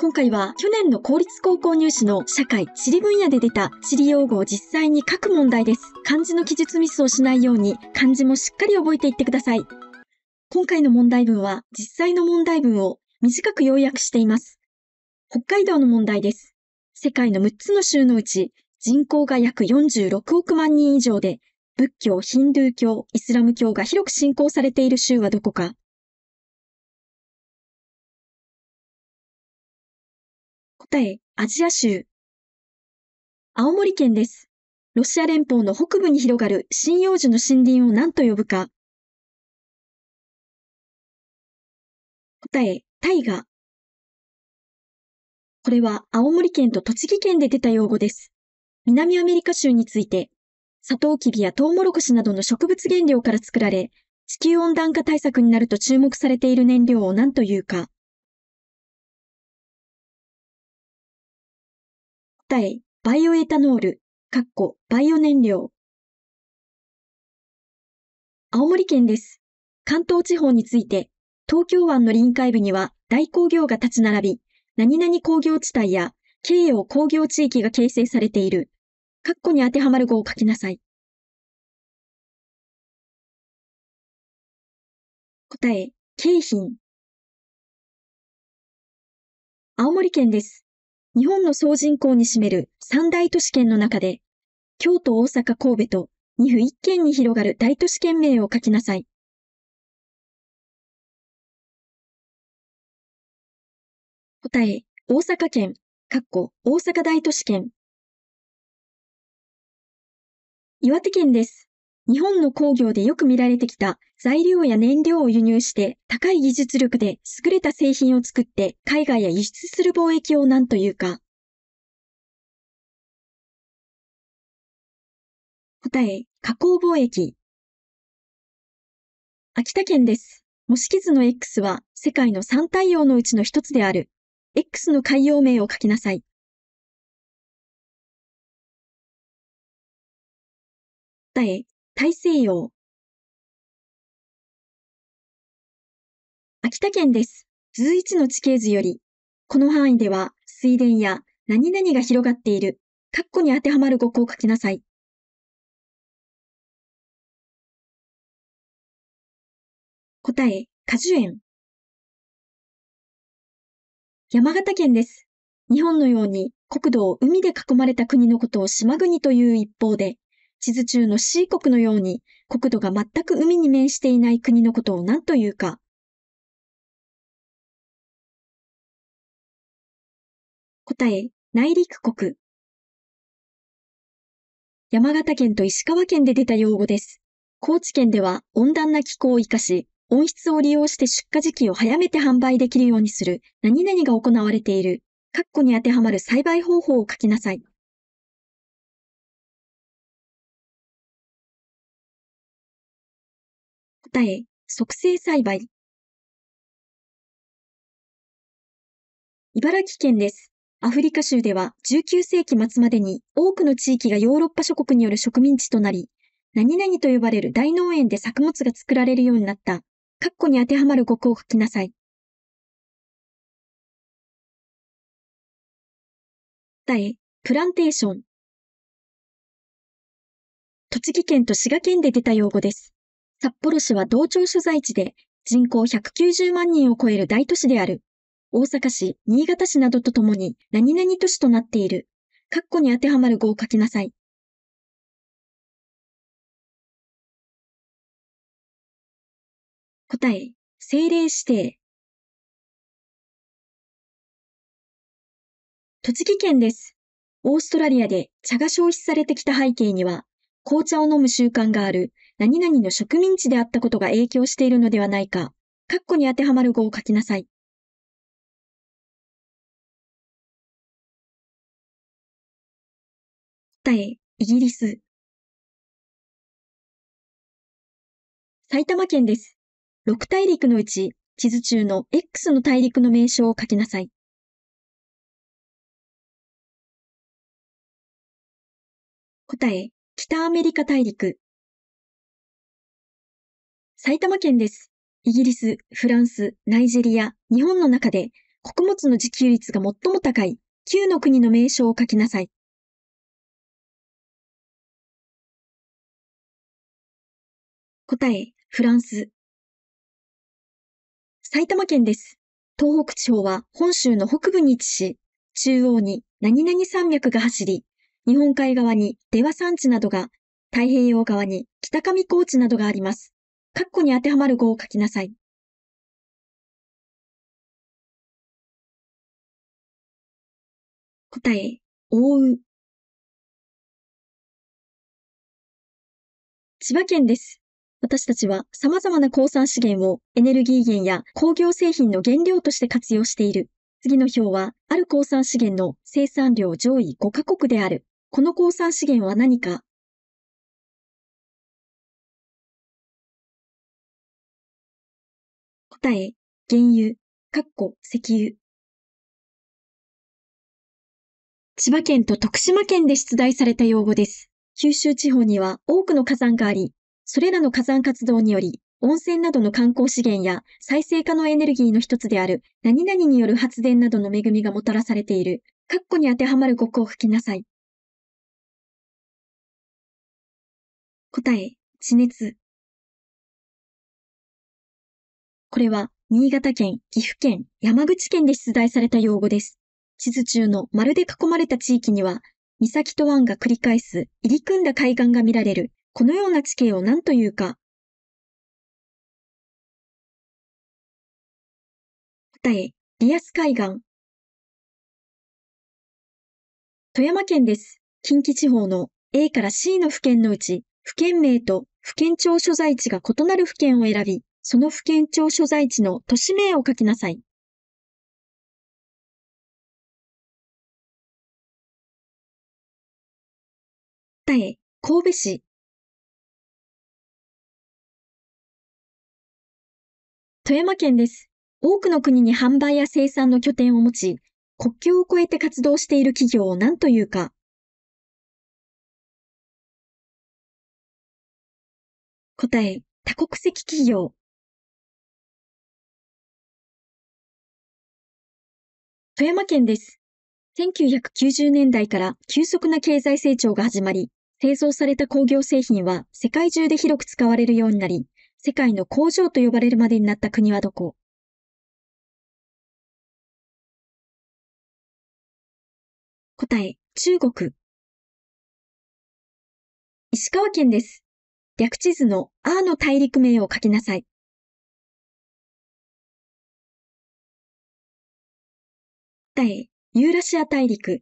今回は去年の公立高校入試の社会、地理分野で出た地理用語を実際に書く問題です。漢字の記述ミスをしないように漢字もしっかり覚えていってください。今回の問題文は実際の問題文を短く要約しています。北海道の問題です。世界の6つの州のうち人口が約46億万人以上で仏教、ヒンドゥー教、イスラム教が広く信仰されている州はどこか答え、アジア州。青森県です。ロシア連邦の北部に広がる針葉樹の森林を何と呼ぶか。答え、大河。これは青森県と栃木県で出た用語です。南アメリカ州について、サトウキビやトウモロコシなどの植物原料から作られ、地球温暖化対策になると注目されている燃料を何というか。え、バイオエタノール、カッコ、バイオ燃料。青森県です。関東地方について、東京湾の臨海部には大工業が立ち並び、何々工業地帯や京葉工業地域が形成されている。括弧に当てはまる語を書きなさい。答え、京浜。青森県です。日本の総人口に占める三大都市圏の中で、京都、大阪、神戸と2府1県に広がる大都市圏名を書きなさい。答え、大阪県、かっこ大阪大都市圏。岩手県です。日本の工業でよく見られてきた材料や燃料を輸入して高い技術力で優れた製品を作って海外へ輸出する貿易を何というか。答え、加工貿易。秋田県です。模式図の X は世界の三太陽のうちの一つである。X の海洋名を書きなさい。答え、大西洋。秋田県です。図一の地形図より、この範囲では水田や何々が広がっている、括弧に当てはまる語句を書きなさい。答え、果樹園。山形県です。日本のように国土を海で囲まれた国のことを島国という一方で、地図中の C 国のように国土が全く海に面していない国のことを何というか。答え、内陸国。山形県と石川県で出た用語です。高知県では温暖な気候を生かし、温室を利用して出荷時期を早めて販売できるようにする、何々が行われている、括弧に当てはまる栽培方法を書きなさい。与え、促成栽培。茨城県です。アフリカ州では19世紀末までに多くの地域がヨーロッパ諸国による植民地となり、何々と呼ばれる大農園で作物が作られるようになった、括弧に当てはまる語句を書きなさい。え、プランテーション。栃木県と滋賀県で出た用語です。札幌市は同庁所在地で人口190万人を超える大都市である。大阪市、新潟市などとともに何々都市となっている。括弧に当てはまる語を書きなさい。答え、政令指定。栃木県です。オーストラリアで茶が消費されてきた背景には、紅茶を飲む習慣がある何々の植民地であったことが影響しているのではないか、括弧に当てはまる語を書きなさい。答え、イギリス。埼玉県です。6大陸のうち、地図中の X の大陸の名称を書きなさい。答え、北アメリカ大陸。埼玉県です。イギリス、フランス、ナイジェリア、日本の中で穀物の自給率が最も高い9の国の名称を書きなさい。答え、フランス。埼玉県です。東北地方は本州の北部に位置し、中央に何々山脈が走り、日本海側に出羽山地などが、太平洋側に北上高地などがあります。括弧に当てはまる語を書きなさい。答え、覆う。千葉県です。私たちは様々な鉱産資源をエネルギー源や工業製品の原料として活用している。次の表は、ある鉱産資源の生産量上位5カ国である。この鉱産資源は何か答え、原油、かっこ石油。千葉県と徳島県で出題された用語です。九州地方には多くの火山があり、それらの火山活動により、温泉などの観光資源や再生可能エネルギーの一つである何々による発電などの恵みがもたらされている、括弧に当てはまる語句を吹きなさい。答え、地熱。これは、新潟県、岐阜県、山口県で出題された用語です。地図中の丸で囲まれた地域には、岬と湾が繰り返す入り組んだ海岸が見られる、このような地形を何というか答え、リアス海岸。富山県です。近畿地方の A から C の府県のうち、府県名と府県庁所在地が異なる府県を選び、その府県庁所在地の都市名を書きなさい。答え、神戸市。富山県です。多くの国に販売や生産の拠点を持ち、国境を越えて活動している企業を何というか。答え、多国籍企業。富山県です。1990年代から急速な経済成長が始まり、製造された工業製品は世界中で広く使われるようになり、世界の工場と呼ばれるまでになった国はどこ答え、中国。石川県です。略地図の R の大陸名を書きなさい。答え、ユーラシア大陸。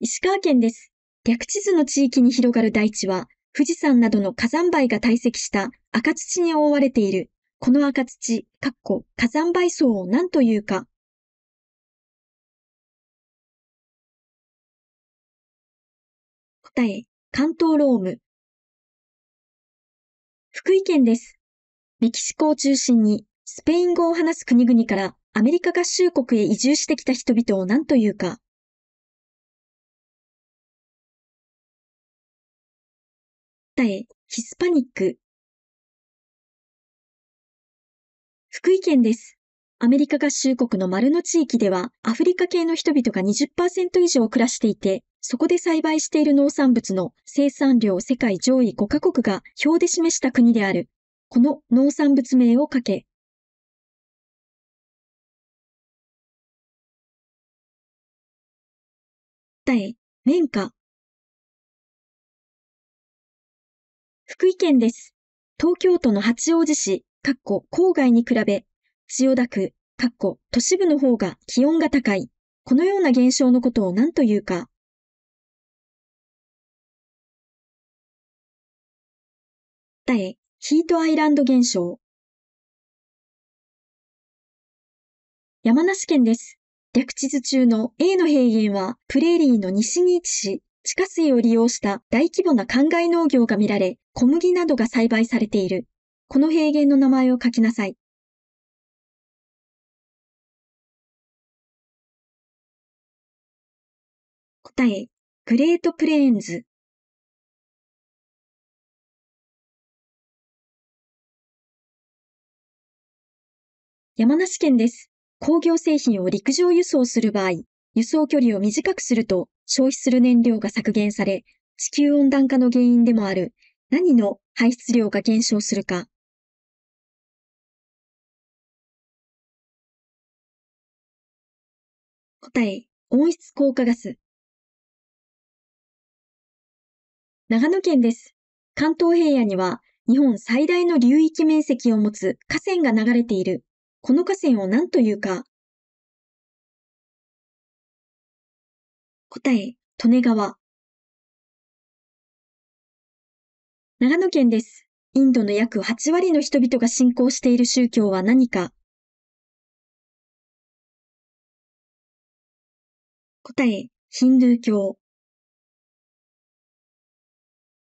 石川県です。略地図の地域に広がる大地は、富士山などの火山灰が堆積した赤土に覆われている。この赤土、かっこ火山灰層を何というか。答え、関東ローム。福井県です。メキシコを中心にスペイン語を話す国々からアメリカ合衆国へ移住してきた人々を何というか答え、ヒスパニック。福井県です。アメリカ合衆国の丸の地域では、アフリカ系の人々が20%以上暮らしていて、そこで栽培している農産物の生産量世界上位5カ国が表で示した国である。この農産物名をかけ、え、綿花。福井県です。東京都の八王子市、かっこ郊外に比べ、千代田区、かっこ都市部の方が気温が高い。このような現象のことを何というか。たえ、ヒートアイランド現象。山梨県です。略地図中の A の平原はプレーリーの西に位置し、地下水を利用した大規模な灌漑農業が見られ、小麦などが栽培されている。この平原の名前を書きなさい。答え、グレートプレーンズ。山梨県です。工業製品を陸上輸送する場合、輸送距離を短くすると消費する燃料が削減され、地球温暖化の原因でもある何の排出量が減少するか。答え、温室効果ガス。長野県です。関東平野には日本最大の流域面積を持つ河川が流れているこの河川を何というか。答え、利根川。長野県です。インドの約8割の人々が信仰している宗教は何か答え、ヒンドゥー教。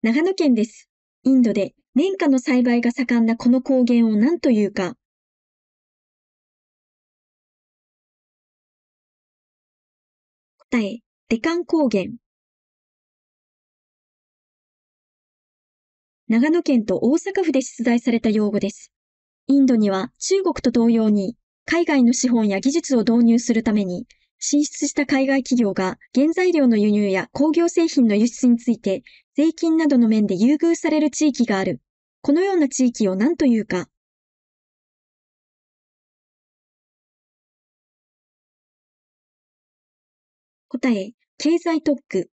長野県です。インドで年間の栽培が盛んなこの高原を何というかえ、デカン高原。長野県と大阪府で出題された用語です。インドには中国と同様に海外の資本や技術を導入するために進出した海外企業が原材料の輸入や工業製品の輸出について税金などの面で優遇される地域がある。このような地域を何というか答え、経済特区。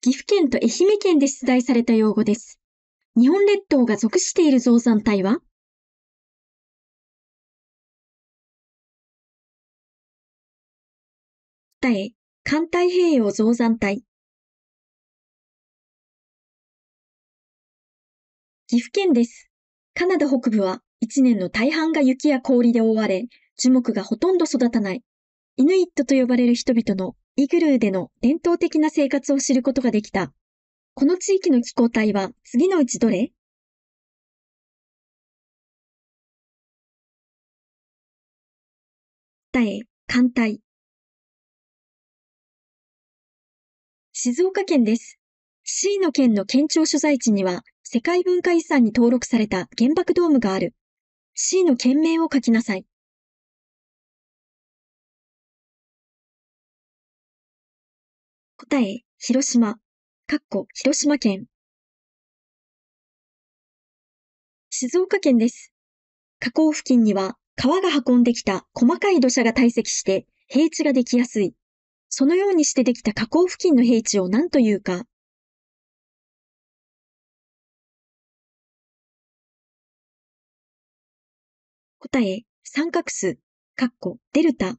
岐阜県と愛媛県で出題された用語です。日本列島が属している造山帯は答え、環太平洋造山帯。岐阜県です。カナダ北部は一年の大半が雪や氷で覆われ、樹木がほとんど育たない、イヌイットと呼ばれる人々のイグルーでの伝統的な生活を知ることができた。この地域の気候帯は次のうちどれ答え、寒帯。静岡県です。C の県の県庁所在地には世界文化遺産に登録された原爆ドームがある。C の県名を書きなさい。答え、広島、かっこ広島県。静岡県です。河口付近には川が運んできた細かい土砂が堆積して平地ができやすい。そのようにしてできた河口付近の平地を何というか。答え、三角数、かっこ、デルタ。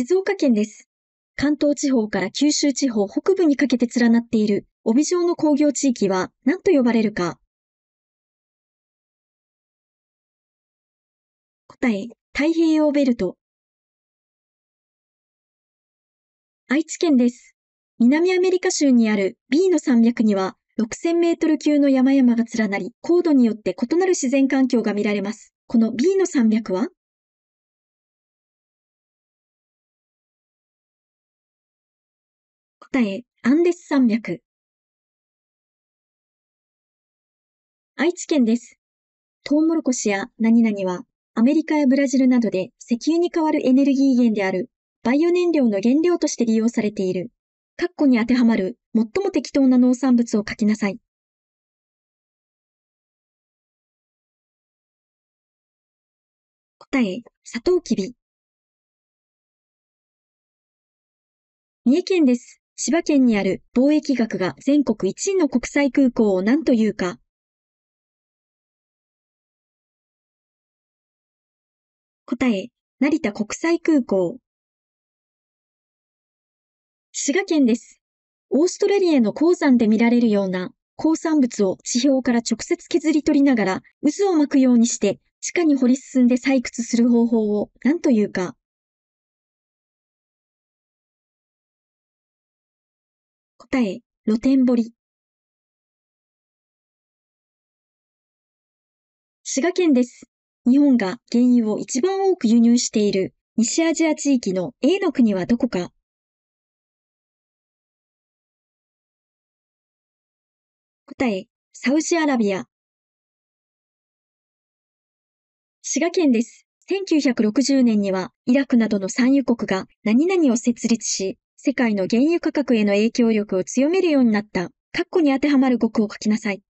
静岡県です。関東地方から九州地方北部にかけて連なっている帯状の工業地域は何と呼ばれるか答え、太平洋ベルト。愛知県です。南アメリカ州にある B の山脈には6000メートル級の山々が連なり、高度によって異なる自然環境が見られます。この B の山脈は答え、アンデス山脈。愛知県です。トウモロコシや何々は、アメリカやブラジルなどで石油に代わるエネルギー源である、バイオ燃料の原料として利用されている。括弧に当てはまる、最も適当な農産物を書きなさい。答え、サトウキビ。三重県です。千葉県にある貿易額が全国一位の国際空港を何というか答え、成田国際空港。滋賀県です。オーストラリアの鉱山で見られるような鉱産物を地表から直接削り取りながら渦を巻くようにして地下に掘り進んで採掘する方法を何というか答え、露天掘り。滋賀県です。日本が原油を一番多く輸入している西アジア地域の A の国はどこか答え、サウジアラビア。滋賀県です。1960年にはイラクなどの産油国が何々を設立し、世界の原油価格への影響力を強めるようになった、括弧に当てはまる語句を書きなさい。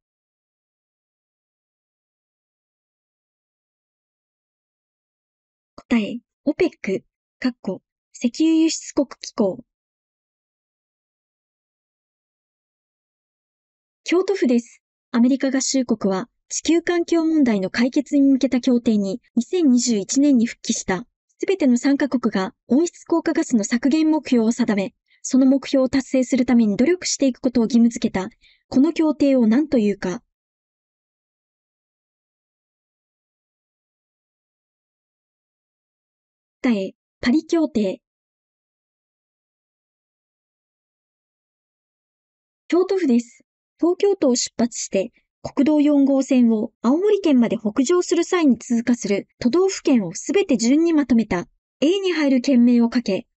答え、OPEC、括弧、石油輸出国機構。京都府です。アメリカ合衆国は地球環境問題の解決に向けた協定に2021年に復帰した。すべての参加国が温室効果ガスの削減目標を定め、その目標を達成するために努力していくことを義務付けた、この協定を何というか。答え、パリ協定。京都府です。東京都を出発して、国道4号線を青森県まで北上する際に通過する都道府県をすべて順にまとめた A に入る県名をかけ、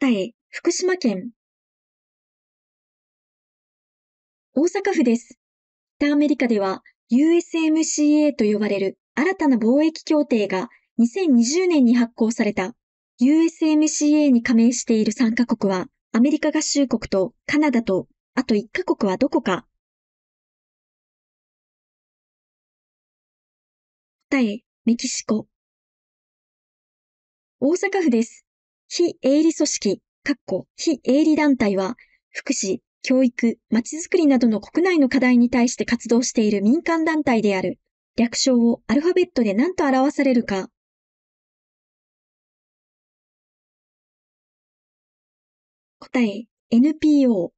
答え、福島県。大阪府です。北アメリカでは USMCA と呼ばれる新たな貿易協定が2020年に発行された。USMCA に加盟している参加国は、アメリカ合衆国とカナダと、あと1カ国はどこか答え、メキシコ。大阪府です。非営利組織、っこ非営利団体は、福祉、教育、まちづくりなどの国内の課題に対して活動している民間団体である。略称をアルファベットで何と表されるかえ NPO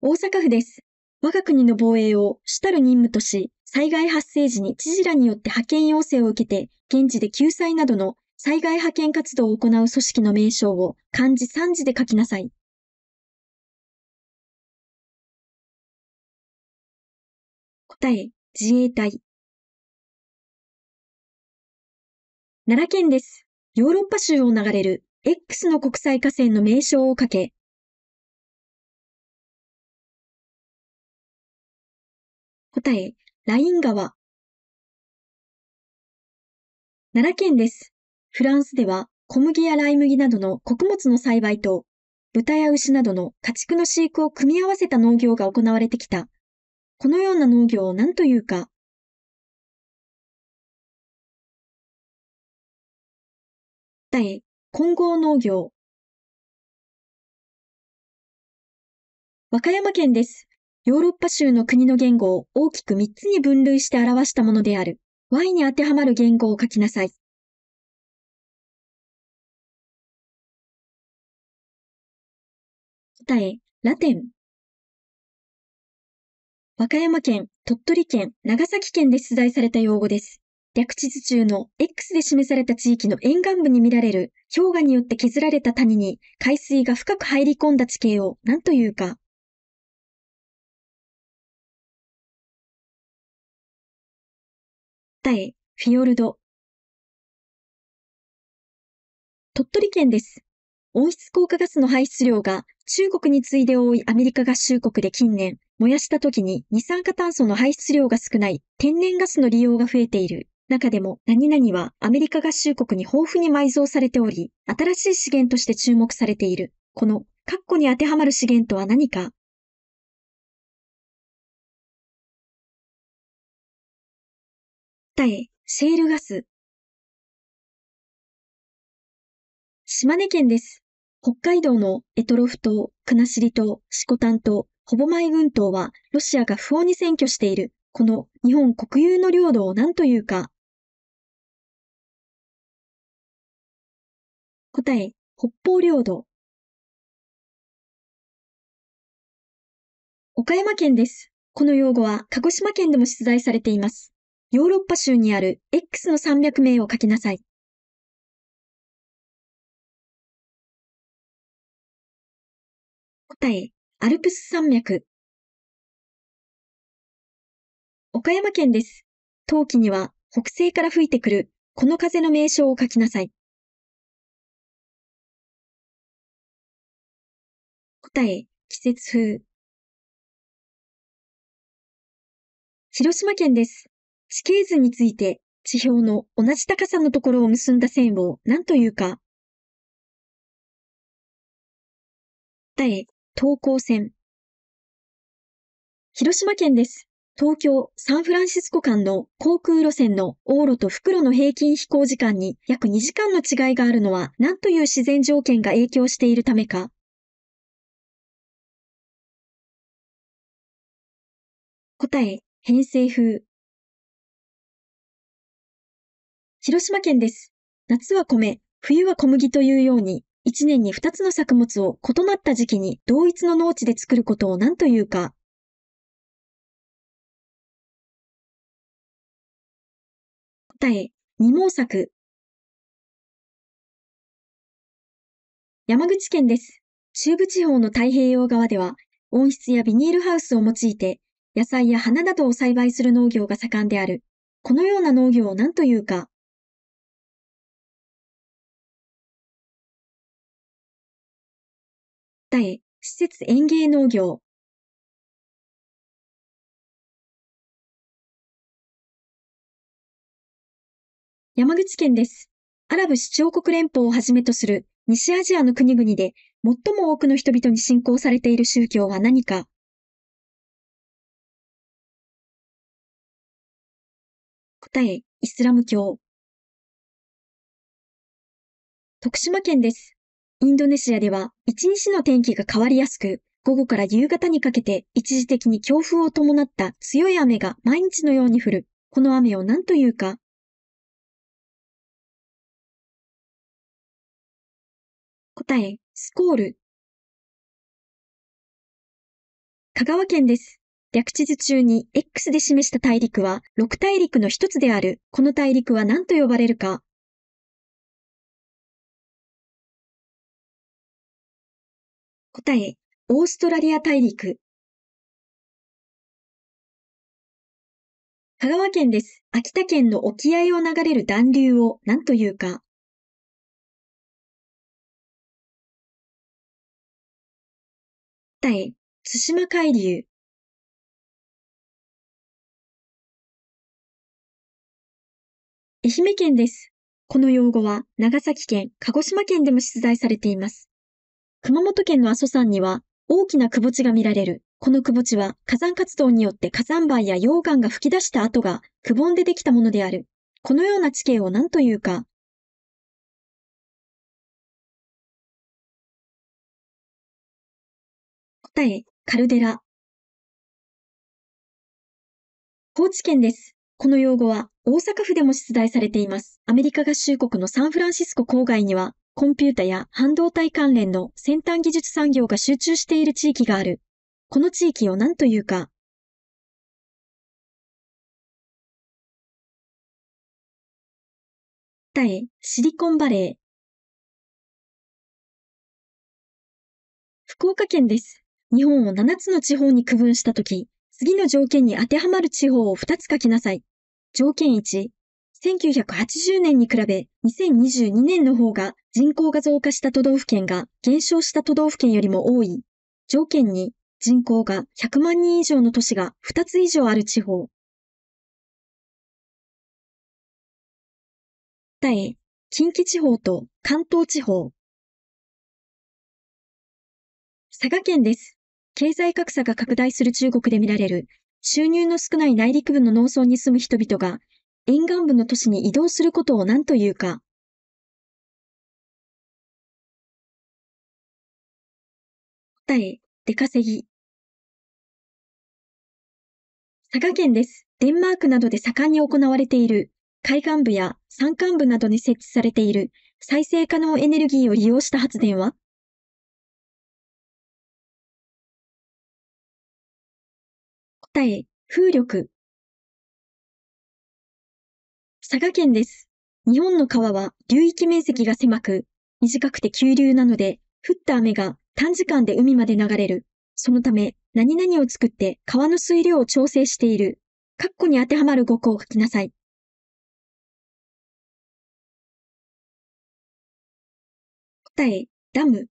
大阪府です。我が国の防衛を主たる任務とし、災害発生時に知事らによって派遣要請を受けて、現地で救済などの災害派遣活動を行う組織の名称を漢字3字で書きなさい。答え、自衛隊。奈良県です。ヨーロッパ州を流れる X の国際河川の名称をかけ、答え、ライン川。奈良県です。フランスでは小麦やライ麦などの穀物の栽培と、豚や牛などの家畜の飼育を組み合わせた農業が行われてきた。このような農業を何というか、え、混合農業和歌山県です。ヨーロッパ州の国の言語を大きく3つに分類して表したものである。Y に当てはまる言語を書きなさい。答え、ラテン。和歌山県、鳥取県、長崎県で出題された用語です。略地図中の X で示された地域の沿岸部に見られる氷河によって削られた谷に海水が深く入り込んだ地形を何というか答え、フィヨルド。鳥取県です。温室効果ガスの排出量が中国に次いで多いアメリカ合衆国で近年、燃やした時に二酸化炭素の排出量が少ない天然ガスの利用が増えている。中でも、何々はアメリカ合衆国に豊富に埋蔵されており、新しい資源として注目されている。この、括弧に当てはまる資源とは何か答え、シェールガス。島根県です。北海道のエトロフ島、国後島、シコタン島、ほぼ前群島はロシアが不法に占拠している。この日本国有の領土を何というか答え、北方領土。岡山県です。この用語は鹿児島県でも出題されています。ヨーロッパ州にある X の300名を書きなさい。答え、アルプス山脈。岡山県です。冬季には北西から吹いてくるこの風の名称を書きなさい。答え、季節風。広島県です。地形図について、地表の同じ高さのところを結んだ線を何というか。答え、東高線。広島県です。東京・サンフランシスコ間の航空路線の往路と復路の平均飛行時間に約2時間の違いがあるのは何という自然条件が影響しているためか答え、偏西風。広島県です。夏は米、冬は小麦というように、一年に二つの作物を異なった時期に同一の農地で作ることを何というか。答え、二毛作。山口県です。中部地方の太平洋側では、温室やビニールハウスを用いて、野菜や花などを栽培する農業が盛んである。このような農業を何というか、第、え、施設園芸農業。山口県です。アラブ首長国連邦をはじめとする西アジアの国々で最も多くの人々に信仰されている宗教は何か答え、イスラム教。徳島県です。インドネシアでは、一日の天気が変わりやすく、午後から夕方にかけて一時的に強風を伴った強い雨が毎日のように降る。この雨を何というか、答え、スコール。香川県です。略地図中に X で示した大陸は6大陸の一つである。この大陸は何と呼ばれるか答え、オーストラリア大陸。香川県です。秋田県の沖合を流れる暖流を何というか答え、対島海流。愛媛県です。この用語は長崎県、鹿児島県でも出題されています。熊本県の阿蘇山には大きな窪地が見られる。この窪地は火山活動によって火山灰や溶岩が噴き出した跡がくぼんでできたものである。このような地形を何というか答え、カルデラ。高知県です。この用語は大阪府でも出題されています。アメリカ合衆国のサンフランシスコ郊外には、コンピュータや半導体関連の先端技術産業が集中している地域がある。この地域を何というか答え、シリコンバレー。福岡県です。日本を7つの地方に区分したとき、次の条件に当てはまる地方を2つ書きなさい。条件1、1980年に比べ2022年の方が人口が増加した都道府県が減少した都道府県よりも多い。条件2、人口が100万人以上の都市が2つ以上ある地方。第、近畿地方と関東地方。佐賀県です。経済格差が拡大する中国で見られる収入の少ない内陸部の農村に住む人々が、沿岸部の都市に移動することを何というか。答え、出稼ぎ。佐賀県です。デンマークなどで盛んに行われている、海岸部や山間部などに設置されている再生可能エネルギーを利用した発電は、ったえ、風力。佐賀県です。日本の川は流域面積が狭く、短くて急流なので、降った雨が短時間で海まで流れる。そのため、何々を作って川の水量を調整している。カッコに当てはまる語句を書きなさい。答え、ダム。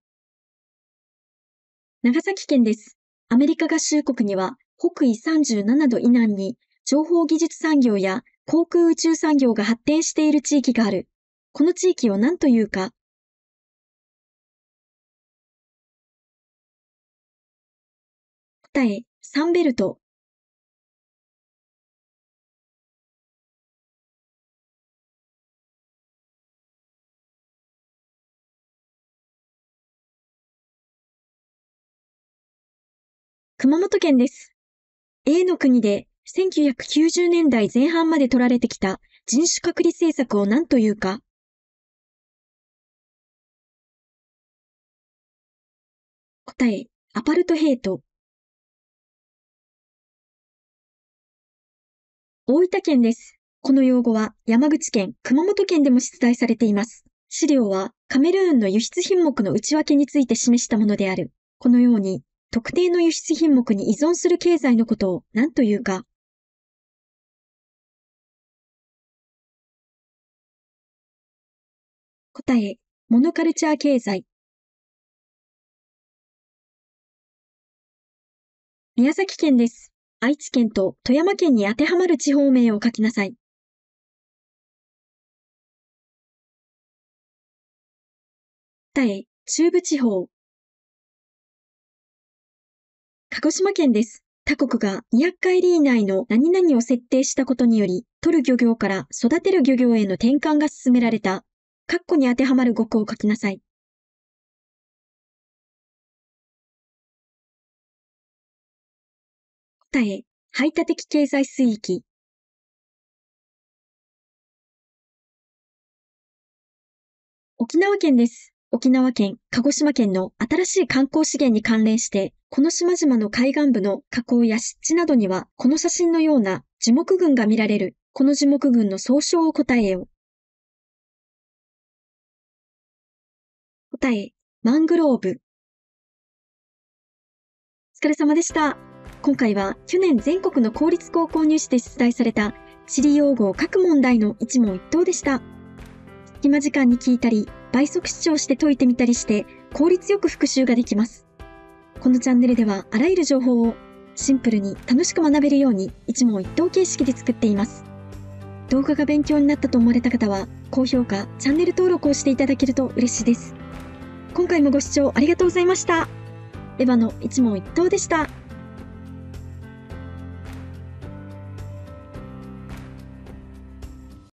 長崎県です。アメリカ合衆国には北緯37度以南に情報技術産業や航空宇宙産業が発展している地域がある。この地域を何というか答え、サンベルト。熊本県です。A の国で1990年代前半まで取られてきた人種隔離政策を何というか答え、アパルトヘイト。大分県です。この用語は山口県、熊本県でも出題されています。資料はカメルーンの輸出品目の内訳について示したものである。このように、特定の輸出品目に依存する経済のことを何というか。答え、モノカルチャー経済。宮崎県です。愛知県と富山県に当てはまる地方名を書きなさい。答え、中部地方。鹿児島県です。他国が200海里以内の何々を設定したことにより、取る漁業から育てる漁業への転換が進められた。括弧に当てはまる語句を書きなさい。答え、排他的経済水域。沖縄県です。沖縄県、鹿児島県の新しい観光資源に関連して、この島々の海岸部の河口や湿地などには、この写真のような樹木群が見られる、この樹木群の総称を答えよう。答え、マングローブ。お疲れ様でした。今回は去年全国の公立高校入試で出題された地理用語を各問題の一問一答でした。隙間時間に聞いたり、倍速視聴して解いてみたりして効率よく復習ができます。このチャンネルではあらゆる情報をシンプルに楽しく学べるように一問一答形式で作っています。動画が勉強になったと思われた方は高評価、チャンネル登録をしていただけると嬉しいです。今回もご視聴ありがとうございました。エヴァの一問一答でした。